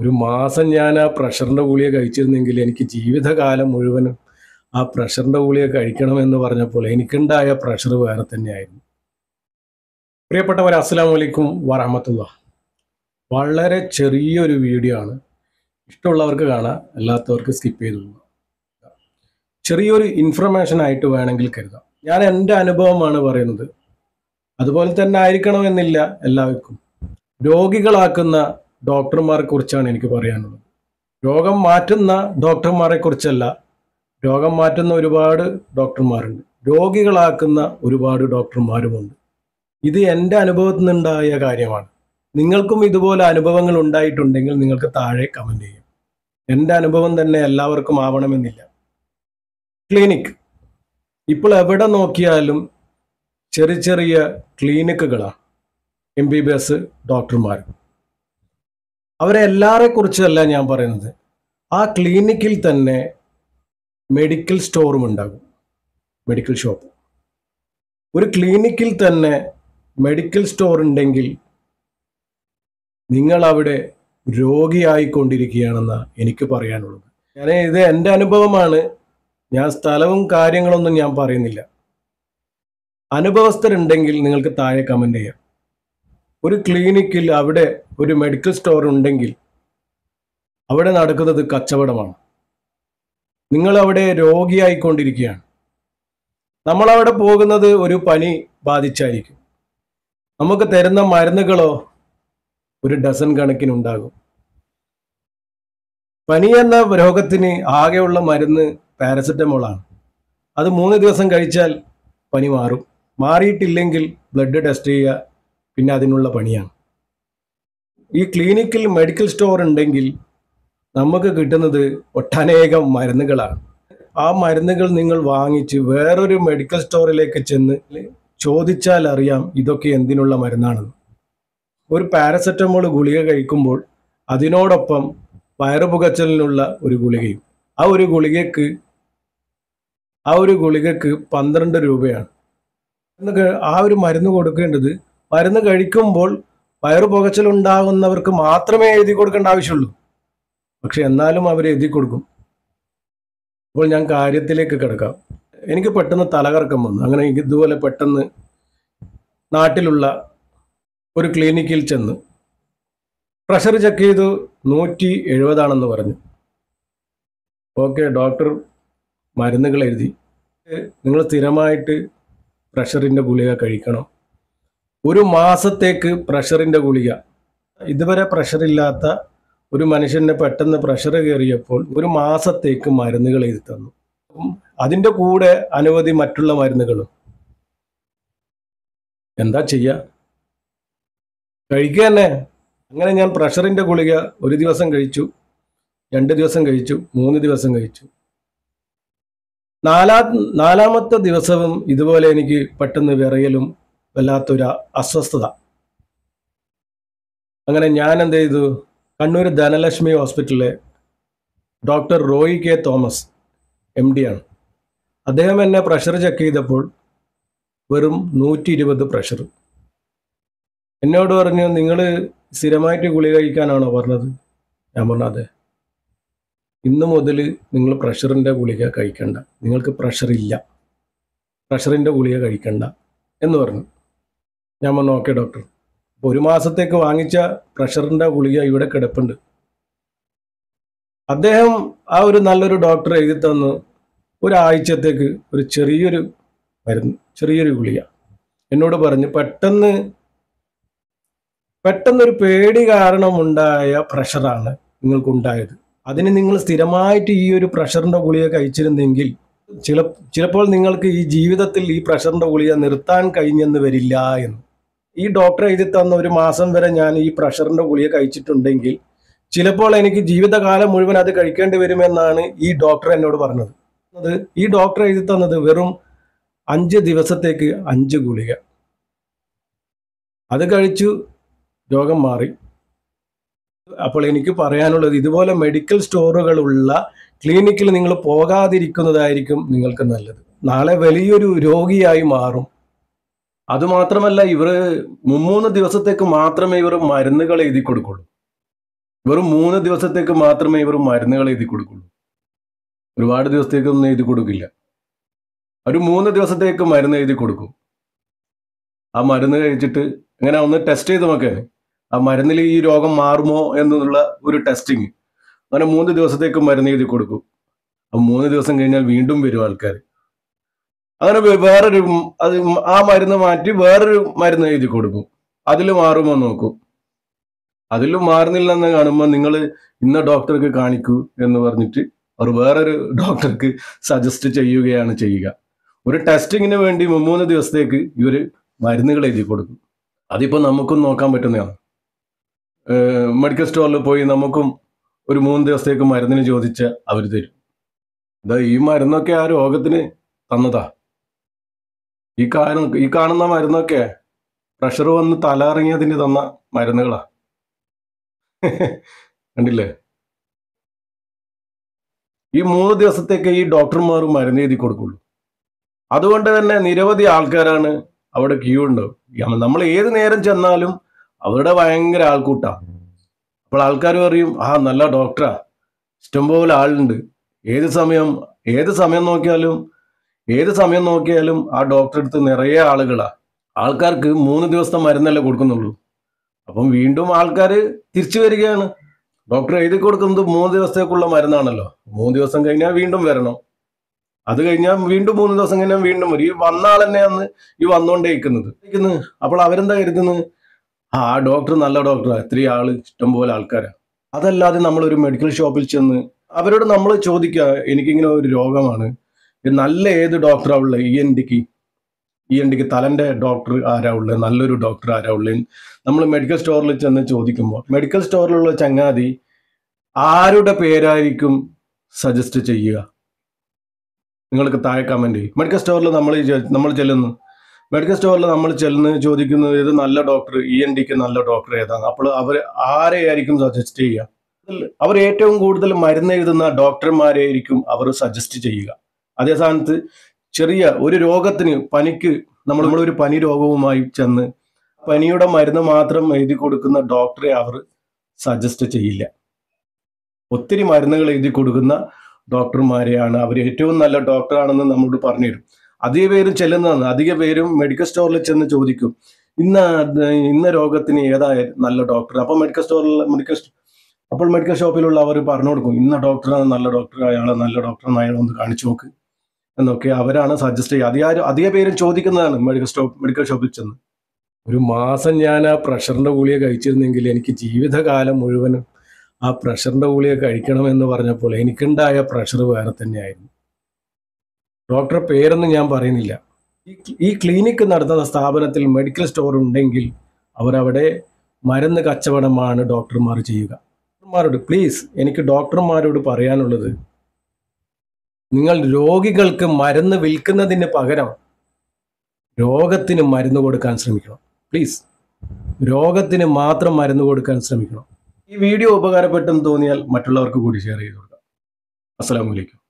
ഒരു മാസം ഞാൻ ആ പ്രഷറിൻ്റെ ഗുളിയെ കഴിച്ചിരുന്നെങ്കിൽ എനിക്ക് ജീവിതകാലം മുഴുവനും ആ പ്രഷറിൻ്റെ ഗുളിയെ കഴിക്കണമെന്ന് പറഞ്ഞപ്പോൾ എനിക്കുണ്ടായ പ്രഷർ വേറെ തന്നെയായിരുന്നു പ്രിയപ്പെട്ടവർ അസ്സാം വലൈക്കും വറഹമത്തുള്ള വളരെ ചെറിയൊരു വീഡിയോ ആണ് ഇഷ്ടമുള്ളവർക്ക് കാണാം അല്ലാത്തവർക്ക് സ്കിപ്പ് ചെയ്തു ചെറിയൊരു ഇൻഫർമേഷൻ ആയിട്ട് വേണമെങ്കിൽ കരുതാം ഞാൻ എൻ്റെ അനുഭവമാണ് പറയുന്നത് അതുപോലെ തന്നെ ആയിരിക്കണമെന്നില്ല എല്ലാവർക്കും രോഗികളാക്കുന്ന ഡോക്ടർമാരെ കുറിച്ചാണ് എനിക്ക് പറയാനുള്ളത് രോഗം മാറ്റുന്ന ഡോക്ടർമാരെ കുറിച്ചല്ല രോഗം മാറ്റുന്ന ഒരുപാട് ഡോക്ടർമാരുണ്ട് രോഗികളാക്കുന്ന ഒരുപാട് ഡോക്ടർമാരുമുണ്ട് ഇത് എൻ്റെ അനുഭവത്തിൽ നിന്നുണ്ടായ കാര്യമാണ് നിങ്ങൾക്കും ഇതുപോലെ അനുഭവങ്ങൾ ഉണ്ടായിട്ടുണ്ടെങ്കിൽ നിങ്ങൾക്ക് താഴെ കമൻ്റ് ചെയ്യും എൻ്റെ അനുഭവം തന്നെ എല്ലാവർക്കും ആവണമെന്നില്ല ക്ലിനിക് ഇപ്പോൾ എവിടെ നോക്കിയാലും ചെറിയ ചെറിയ ക്ലിനിക്കുകളാണ് എം ബി ബി എസ് ഡോക്ടർമാർ അവരെ എല്ലാവരെ കുറിച്ചല്ല ഞാൻ പറയുന്നത് ആ ക്ലിനിക്കിൽ തന്നെ മെഡിക്കൽ സ്റ്റോറും ഉണ്ടാകും മെഡിക്കൽ ഷോപ്പ് ഒരു ക്ലിനിക്കിൽ തന്നെ മെഡിക്കൽ സ്റ്റോർ ഉണ്ടെങ്കിൽ നിങ്ങൾ അവിടെ രോഗിയായിക്കൊണ്ടിരിക്കുകയാണെന്ന എനിക്ക് പറയാനുള്ളത് ഞാൻ ഇത് എൻ്റെ അനുഭവമാണ് ഞാൻ സ്ഥലവും കാര്യങ്ങളൊന്നും ഞാൻ പറയുന്നില്ല അനുഭവസ്ഥരുണ്ടെങ്കിൽ നിങ്ങൾക്ക് താഴെ കമൻ്റ് ചെയ്യാം ഒരു ക്ലിനിക്കിൽ അവിടെ ഒരു മെഡിക്കൽ സ്റ്റോർ ഉണ്ടെങ്കിൽ അവിടെ നടക്കുന്നത് കച്ചവടമാണ് നിങ്ങൾ അവിടെ രോഗിയായിക്കൊണ്ടിരിക്കുകയാണ് നമ്മളവിടെ പോകുന്നത് ഒരു പനി ബാധിച്ചായിരിക്കും നമുക്ക് തരുന്ന മരുന്നുകളോ ഒരു കണക്കിന് കണക്കിനുണ്ടാകും പനി എന്ന രോഗത്തിന് ആകെയുള്ള മരുന്ന് പാരസെറ്റമോളാണ് അത് മൂന്ന് ദിവസം കഴിച്ചാൽ പനി മാറും മാറിയിട്ടില്ലെങ്കിൽ ബ്ലഡ് ടെസ്റ്റ് ചെയ്യുക പിന്നെ അതിനുള്ള പണിയാണ് ഈ ക്ലിനിക്കിൽ മെഡിക്കൽ സ്റ്റോർ ഉണ്ടെങ്കിൽ നമുക്ക് കിട്ടുന്നത് ഒട്ടനേകം മരുന്നുകളാണ് ആ മരുന്നുകൾ നിങ്ങൾ വാങ്ങിച്ച് വേറൊരു മെഡിക്കൽ സ്റ്റോറിലേക്ക് ചെന്ന് ചോദിച്ചാൽ അറിയാം ഇതൊക്കെ എന്തിനുള്ള മരുന്നാണെന്ന് ഒരു പാരസെറ്റമോൾ ഗുളിക കഴിക്കുമ്പോൾ അതിനോടൊപ്പം വയറുപുകച്ചലിനുള്ള ഒരു ഗുളികയും ആ ഒരു ഗുളികയ്ക്ക് ആ ഒരു ഗുളികയ്ക്ക് പന്ത്രണ്ട് രൂപയാണ് ആ ഒരു മരുന്ന് കൊടുക്കേണ്ടത് മരുന്ന് കഴിക്കുമ്പോൾ വയറു പുകച്ചൽ ഉണ്ടാകുന്നവർക്ക് മാത്രമേ എഴുതി കൊടുക്കേണ്ട ആവശ്യമുള്ളൂ പക്ഷെ എന്നാലും അവർ എഴുതി കൊടുക്കും അപ്പോൾ ഞാൻ കാര്യത്തിലേക്ക് കിടക്കാം എനിക്ക് പെട്ടെന്ന് തലകറക്കം വന്നു അങ്ങനെ എനിക്ക് ഇതുപോലെ പെട്ടെന്ന് നാട്ടിലുള്ള ഒരു ക്ലിനിക്കിൽ ചെന്ന് പ്രഷർ ചെക്ക് ചെയ്തു നൂറ്റി എഴുപതാണെന്ന് പറഞ്ഞു ഓക്കെ ഡോക്ടർ മരുന്നുകൾ എഴുതി നിങ്ങൾ സ്ഥിരമായിട്ട് പ്രഷറിൻ്റെ ഗുളിക കഴിക്കണം ഒരു മാസത്തേക്ക് പ്രഷറിൻ്റെ ഗുളിക ഇതുവരെ പ്രഷറില്ലാത്ത ഒരു മനുഷ്യൻ്റെ പെട്ടെന്ന് പ്രഷർ കയറിയപ്പോൾ ഒരു മാസത്തേക്ക് മരുന്നുകൾ എഴുതി തന്നു അതിൻ്റെ കൂടെ അനവധി മറ്റുള്ള മരുന്നുകളും എന്താ ചെയ്യുക കഴിക്കുക തന്നെ അങ്ങനെ ഞാൻ പ്രഷറിൻ്റെ ഗുളിക ഒരു ദിവസം കഴിച്ചു രണ്ട് ദിവസം കഴിച്ചു മൂന്ന് ദിവസം കഴിച്ചു നാലാ നാലാമത്തെ ദിവസവും ഇതുപോലെ എനിക്ക് പെട്ടെന്ന് വിറയലും വല്ലാത്തൊരു അസ്വസ്ഥത അങ്ങനെ ഞാൻ എന്ത് ചെയ്തു കണ്ണൂർ ധനലക്ഷ്മി ഹോസ്പിറ്റലിലെ doctor Roy K Thomas M D ആണ് അദ്ദേഹം എന്നെ പ്രഷർ ചെക്ക് ചെയ്തപ്പോൾ വെറും നൂറ്റി ഇരുപത് പ്രഷർ എന്നോട് പറഞ്ഞു നിങ്ങൾ സ്ഥിരമായിട്ട് ഗുളി കഴിക്കാനാണോ പറഞ്ഞത് ഞാൻ പറഞ്ഞു അതെ ഇന്ന് മുതൽ നിങ്ങൾ പ്രഷറിൻ്റെ ഗുളിക കഴിക്കണ്ട നിങ്ങൾക്ക് പ്രഷർ ഇല്ല പ്രഷറിൻ്റെ ഗുളിക കഴിക്കണ്ട എന്ന് പറഞ്ഞു ഞാൻ പറഞ്ഞു ഓക്കെ ഡോക്ടർ അപ്പോൾ ഒരു മാസത്തേക്ക് വാങ്ങിച്ച പ്രഷറിൻ്റെ ഗുളിക ഇവിടെ കിടപ്പുണ്ട് അദ്ദേഹം ആ ഒരു നല്ലൊരു ഡോക്ടർ എഴുതി തന്ന് ഒരാഴ്ചത്തേക്ക് ഒരു ചെറിയൊരു മരുന്ന് ചെറിയൊരു ഗുളിക എന്നോട് പറഞ്ഞു പെട്ടെന്ന് പെട്ടെന്നൊരു പേടി കാരണമുണ്ടായ പ്രഷറാണ് നിങ്ങൾക്കുണ്ടായത് അതിന് നിങ്ങൾ സ്ഥിരമായിട്ട് ഈ ഒരു പ്രഷറിൻ്റെ ഗുളിക കഴിച്ചിരുന്നെങ്കിൽ ചില ചിലപ്പോൾ നിങ്ങൾക്ക് ഈ ജീവിതത്തിൽ ഈ പ്രഷറിൻ്റെ ഗുളിക നിർത്താൻ കഴിഞ്ഞെന്ന് വരില്ല എന്ന് ഈ ഡോക്ടർ എഴുതി തന്ന ഒരു മാസം വരെ ഞാൻ ഈ പ്രഷറിന്റെ ഗുളിക കഴിച്ചിട്ടുണ്ടെങ്കിൽ ചിലപ്പോൾ എനിക്ക് ജീവിതകാലം മുഴുവൻ അത് കഴിക്കേണ്ടി വരുമെന്നാണ് ഈ ഡോക്ടർ എന്നോട് പറഞ്ഞത് അത് ഈ ഡോക്ടർ എഴുതി തന്നത് വെറും അഞ്ച് ദിവസത്തേക്ക് അഞ്ച് ഗുളിക അത് കഴിച്ചു രോഗം മാറി അപ്പോൾ എനിക്ക് പറയാനുള്ളത് ഇതുപോലെ മെഡിക്കൽ സ്റ്റോറുകളുള്ള ക്ലിനിക്കിൽ നിങ്ങൾ പോകാതിരിക്കുന്നതായിരിക്കും നിങ്ങൾക്ക് നല്ലത് നാളെ വലിയൊരു രോഗിയായി മാറും അതുമാത്രമല്ല ഇവര് മുമ്മൂന്ന് ദിവസത്തേക്ക് മാത്രമേ ഇവർ മരുന്നുകൾ എഴുതി കൊടുക്കുള്ളൂ വെറും മൂന്ന് ദിവസത്തേക്ക് മാത്രമേ ഇവർ മരുന്നുകൾ എഴുതി കൊടുക്കുള്ളൂ ഒരുപാട് ഒന്നും എഴുതി കൊടുക്കില്ല ഒരു മൂന്ന് ദിവസത്തേക്ക് മരുന്ന് എഴുതി കൊടുക്കും ആ മരുന്ന് കഴിച്ചിട്ട് ഇങ്ങനെ ഒന്ന് ടെസ്റ്റ് ചെയ്ത് നോക്കേ ആ മരുന്നിൽ ഈ രോഗം മാറുമോ എന്നുള്ള ഒരു ടെസ്റ്റിങ് അങ്ങനെ മൂന്ന് ദിവസത്തേക്ക് മരുന്ന് എഴുതി കൊടുക്കും അപ്പം മൂന്ന് ദിവസം കഴിഞ്ഞാൽ വീണ്ടും വരും ആൾക്കാർ അങ്ങനെ വേറൊരു അത് ആ മരുന്ന് മാറ്റി വേറൊരു മരുന്ന് എഴുതി കൊടുക്കും അതിൽ മാറുമോ നോക്കും അതിൽ മാറുന്നില്ലെന്ന് കാണുമ്പോൾ നിങ്ങൾ ഇന്ന ഡോക്ടർക്ക് കാണിക്കൂ എന്ന് പറഞ്ഞിട്ട് അവർ വേറൊരു ഡോക്ടർക്ക് സജസ്റ്റ് ചെയ്യുകയാണ് ചെയ്യുക ഒരു ടെസ്റ്റിങ്ങിന് വേണ്ടി മൂന്ന് ദിവസത്തേക്ക് ഇവർ മരുന്നുകൾ എഴുതി കൊടുക്കും അതിപ്പോൾ നമുക്കും നോക്കാൻ പറ്റുന്നതാണ് മെഡിക്കൽ സ്റ്റോറിൽ പോയി നമുക്കും ഒരു മൂന്ന് ദിവസത്തേക്ക് മരുന്നിന് ചോദിച്ചാൽ അവർ തരും ഇതാ ഈ മരുന്നൊക്കെ ആ രോഗത്തിന് തന്നതാ ഈ കാരണം ഈ കാണുന്ന മരുന്നൊക്കെ പ്രഷർ വന്ന് തലറിങ്ങിയതിന് തന്ന മരുന്നുകളാ കണ്ടില്ലേ ഈ മൂന്ന് ദിവസത്തേക്ക് ഈ ഡോക്ടർമാർ മരുന്ന് എഴുതി കൊടുക്കുള്ളൂ അതുകൊണ്ട് തന്നെ നിരവധി ആൾക്കാരാണ് അവിടെ ക്യൂ ഉണ്ടാവും നമ്മൾ ഏത് നേരം ചെന്നാലും അവരുടെ ഭയങ്കര ആൾക്കൂട്ടാ അപ്പോൾ ആൾക്കാർ പറയും ആ നല്ല ഡോക്ടറാ ഇഷ്ടംപോലെ ആളുണ്ട് ഏത് സമയം ഏത് സമയം നോക്കിയാലും ഏത് സമയം നോക്കിയാലും ആ ഡോക്ടറെ അടുത്ത് നിറയെ ആളുകളാ ആൾക്കാർക്ക് മൂന്ന് ദിവസത്തെ മരുന്നല്ലേ കൊടുക്കുന്നുള്ളൂ അപ്പം വീണ്ടും ആൾക്കാർ തിരിച്ചു വരികയാണ് ഡോക്ടർ എഴുതി കൊടുക്കുന്നത് മൂന്ന് ദിവസത്തേക്കുള്ള മരുന്നാണല്ലോ മൂന്ന് ദിവസം കഴിഞ്ഞാൽ വീണ്ടും വരണം അത് കഴിഞ്ഞാൽ വീണ്ടും മൂന്ന് ദിവസം കഴിഞ്ഞാൽ വീണ്ടും വരും ഈ വന്ന ആൾ തന്നെയാണ് ഈ വന്നുകൊണ്ടേ ഇരിക്കുന്നത് അപ്പോൾ അവരെന്താ കരുതുന്നത് ആ ഡോക്ടർ നല്ല ഡോക്ടറാണ് ഇത്രയും ആള് ഇഷ്ടംപോലെ ആൾക്കാരാണ് അതല്ലാതെ നമ്മൾ ഒരു മെഡിക്കൽ ഷോപ്പിൽ ചെന്ന് അവരോട് നമ്മൾ ചോദിക്കുക എനിക്കിങ്ങനെ ഒരു രോഗമാണ് നല്ല ഏത് ഡോക്ടറാ ഉള്ളത് ഇ e എൻ ഡിക്ക് ഇ e എൻ ഡിക്ക് തലൻ്റെ ഡോക്ടർ ആരാ ഉള്ളത് നല്ലൊരു ഡോക്ടർ ആരാ ഉള്ളത് നമ്മൾ മെഡിക്കൽ സ്റ്റോറിൽ ചെന്ന് ചോദിക്കുമ്പോൾ മെഡിക്കൽ സ്റ്റോറിലുള്ള ചങ്ങാതി ആരുടെ പേരായിരിക്കും സജസ്റ്റ് ചെയ്യുക നിങ്ങൾക്ക് താഴെ കമൻറ്റ് ചെയ്യും മെഡിക്കൽ സ്റ്റോറിൽ നമ്മൾ നമ്മൾ ചെല്ലുന്നു മെഡിക്കൽ സ്റ്റോറിൽ നമ്മൾ ചെല്ലുന്ന ചോദിക്കുന്നത് ഇത് നല്ല ഡോക്ടർ ഇ എൻ ഡിക്ക് നല്ല ഡോക്ടർ ഏതാണ് അപ്പോൾ അവർ ആരെയായിരിക്കും സജസ്റ്റ് ചെയ്യുക അവർ ഏറ്റവും കൂടുതൽ മരുന്ന് എഴുതുന്ന ഡോക്ടർമാരെയായിരിക്കും അവർ സജസ്റ്റ് ചെയ്യുക അതേ സ്ഥാനത്ത് ചെറിയ ഒരു രോഗത്തിന് പനിക്ക് നമ്മൾ നമ്മളൊരു പനി രോഗവുമായി ചെന്ന് പനിയുടെ മരുന്ന് മാത്രം എഴുതി കൊടുക്കുന്ന ഡോക്ടറെ അവർ സജസ്റ്റ് ചെയ്യില്ല ഒത്തിരി മരുന്നുകൾ എഴുതി കൊടുക്കുന്ന ഡോക്ടർമാരെയാണ് അവർ ഏറ്റവും നല്ല ഡോക്ടറാണെന്ന് നമ്മളോട് പറഞ്ഞു തരും അധിക പേരും ചെല്ലുന്നതാണ് അധിക പേരും മെഡിക്കൽ സ്റ്റോറിൽ ചെന്ന് ചോദിക്കും ഇന്ന ഇന്ന രോഗത്തിന് ഏതാ നല്ല ഡോക്ടർ അപ്പോൾ മെഡിക്കൽ സ്റ്റോറിൽ മെഡിക്കൽ അപ്പോൾ മെഡിക്കൽ ഷോപ്പിലുള്ള അവർ പറഞ്ഞു കൊടുക്കും ഇന്ന ഡോക്ടറാണ് നല്ല ഡോക്ടർ അയാളെ നല്ല ഡോക്ടറാണ് അയാളെ ഒന്ന് കാണിച്ചു നോക്ക് എന്നൊക്കെ അവരാണ് സജസ്റ്റ് ചെയ്യുക അധികാരം അധിക പേരും ചോദിക്കുന്നതാണ് മെഡിക്കൽ സ്റ്റോപ്പ് മെഡിക്കൽ ഷോപ്പിൽ ചെന്ന് ഒരു മാസം ഞാൻ ആ പ്രഷറിൻ്റെ ഗുളിയെ കഴിച്ചിരുന്നെങ്കിൽ എനിക്ക് ജീവിതകാലം മുഴുവനും ആ പ്രഷറിൻ്റെ ഗുളിയെ കഴിക്കണമെന്ന് പറഞ്ഞപ്പോൾ എനിക്കുണ്ടായ പ്രഷർ വേറെ തന്നെയായിരുന്നു ഡോക്ടറെ പേരൊന്നും ഞാൻ പറയുന്നില്ല ഈ ക്ലിനിക്ക് നടത്തുന്ന സ്ഥാപനത്തിൽ മെഡിക്കൽ സ്റ്റോർ ഉണ്ടെങ്കിൽ അവരവിടെ മരുന്ന് കച്ചവടമാണ് ഡോക്ടർമാർ ചെയ്യുക ഡോക്ടർമാരോട് പ്ലീസ് എനിക്ക് ഡോക്ടർമാരോട് പറയാനുള്ളത് നിങ്ങൾ രോഗികൾക്ക് മരുന്ന് വിൽക്കുന്നതിന് പകരം രോഗത്തിന് മരുന്ന് കൊടുക്കാൻ ശ്രമിക്കണം പ്ലീസ് രോഗത്തിന് മാത്രം മരുന്ന് കൊടുക്കാൻ ശ്രമിക്കണം ഈ വീഡിയോ ഉപകാരപ്പെട്ടെന്ന് തോന്നിയാൽ മറ്റുള്ളവർക്ക് കൂടി ഷെയർ ചെയ്ത് കൊടുക്കാം അസ്സാം വലൈക്കും